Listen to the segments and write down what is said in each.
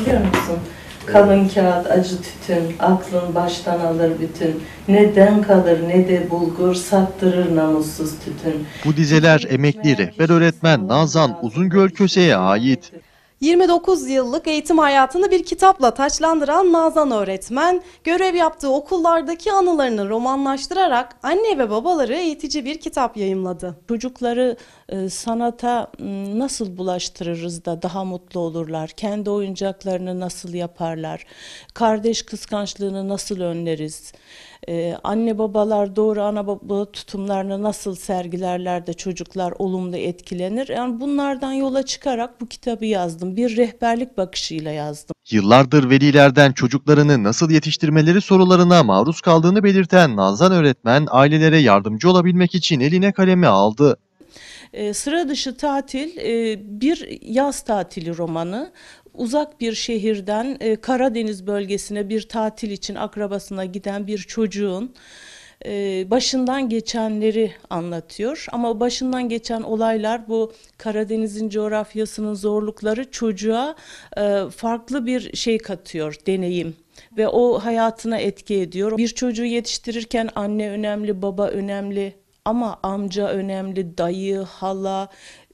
biliyor musun? Kalın kağıt, acı tütün, aklın baştan alır bütün. Neden kalır ne de bulgur, sattırır namussuz tütün. Bu dizeler emekli rehber öğretmen Nazan Uzungöl Köse'ye ait. 29 yıllık eğitim hayatını bir kitapla taçlandıran Nazan öğretmen, görev yaptığı okullardaki anılarını romanlaştırarak anne ve babaları eğitici bir kitap yayımladı. Çocukları e, sanata nasıl bulaştırırız da daha mutlu olurlar, kendi oyuncaklarını nasıl yaparlar, kardeş kıskançlığını nasıl önleriz, ee, anne babalar doğru ana baba tutumlarını nasıl sergilerler de çocuklar olumlu etkilenir. Yani bunlardan yola çıkarak bu kitabı yazdım. Bir rehberlik bakışıyla yazdım. Yıllardır velilerden çocuklarını nasıl yetiştirmeleri sorularına maruz kaldığını belirten Nazan öğretmen ailelere yardımcı olabilmek için eline kalemi aldı. E, Sıra dışı tatil e, bir yaz tatili romanı uzak bir şehirden e, Karadeniz bölgesine bir tatil için akrabasına giden bir çocuğun e, başından geçenleri anlatıyor. Ama başından geçen olaylar bu Karadeniz'in coğrafyasının zorlukları çocuğa e, farklı bir şey katıyor, deneyim ve o hayatına etki ediyor. Bir çocuğu yetiştirirken anne önemli, baba önemli, ama amca önemli, dayı, hala.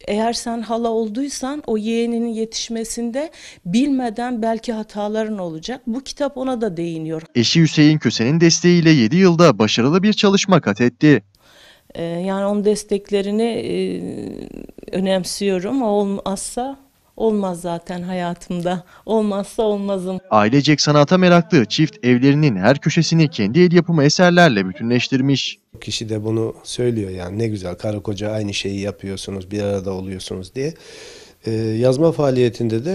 Eğer sen hala olduysan o yeğeninin yetişmesinde bilmeden belki hataların olacak. Bu kitap ona da değiniyor. Eşi Hüseyin Köse'nin desteğiyle 7 yılda başarılı bir çalışma kat etti. Ee, yani onun desteklerini e, önemsiyorum. O olmazsa olmaz zaten hayatımda. Olmazsa olmazım. Ailecek sanata meraklı çift evlerinin her köşesini kendi el yapımı eserlerle bütünleştirmiş. Kişi de bunu söylüyor yani ne güzel karı koca aynı şeyi yapıyorsunuz bir arada oluyorsunuz diye. Ee, yazma faaliyetinde de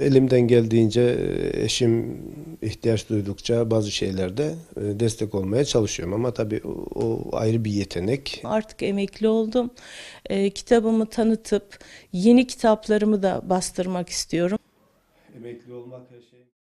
e, elimden geldiğince e, eşim ihtiyaç duydukça bazı şeylerde e, destek olmaya çalışıyorum ama tabii o ayrı bir yetenek. Artık emekli oldum. Ee, kitabımı tanıtıp yeni kitaplarımı da bastırmak istiyorum. Emekli olmak her şey.